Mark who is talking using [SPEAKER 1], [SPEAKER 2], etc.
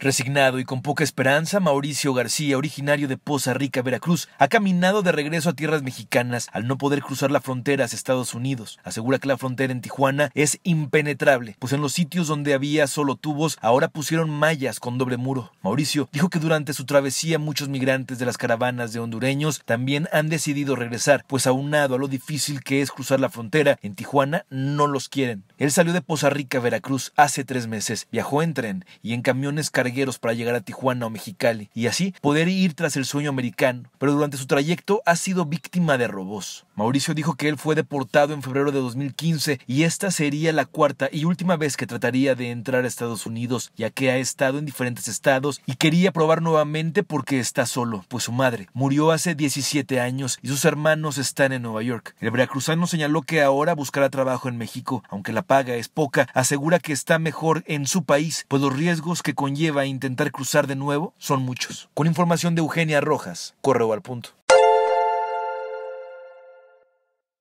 [SPEAKER 1] Resignado y con poca esperanza, Mauricio García, originario de Poza Rica, Veracruz, ha caminado de regreso a tierras mexicanas al no poder cruzar la frontera hacia Estados Unidos. Asegura que la frontera en Tijuana es impenetrable, pues en los sitios donde había solo tubos ahora pusieron mallas con doble muro. Mauricio dijo que durante su travesía muchos migrantes de las caravanas de hondureños también han decidido regresar, pues aunado a lo difícil que es cruzar la frontera, en Tijuana no los quieren. Él salió de Poza Rica, Veracruz hace tres meses, viajó en tren y en camiones cargados para llegar a Tijuana o Mexicali y así poder ir tras el sueño americano, pero durante su trayecto ha sido víctima de robos. Mauricio dijo que él fue deportado en febrero de 2015 y esta sería la cuarta y última vez que trataría de entrar a Estados Unidos, ya que ha estado en diferentes estados y quería probar nuevamente porque está solo, pues su madre murió hace 17 años y sus hermanos están en Nueva York. El veracruzano señaló que ahora buscará trabajo en México, aunque la paga es poca, asegura que está mejor en su país, pues los riesgos que conlleva intentar cruzar de nuevo son muchos. Con información de Eugenia Rojas, correo al punto.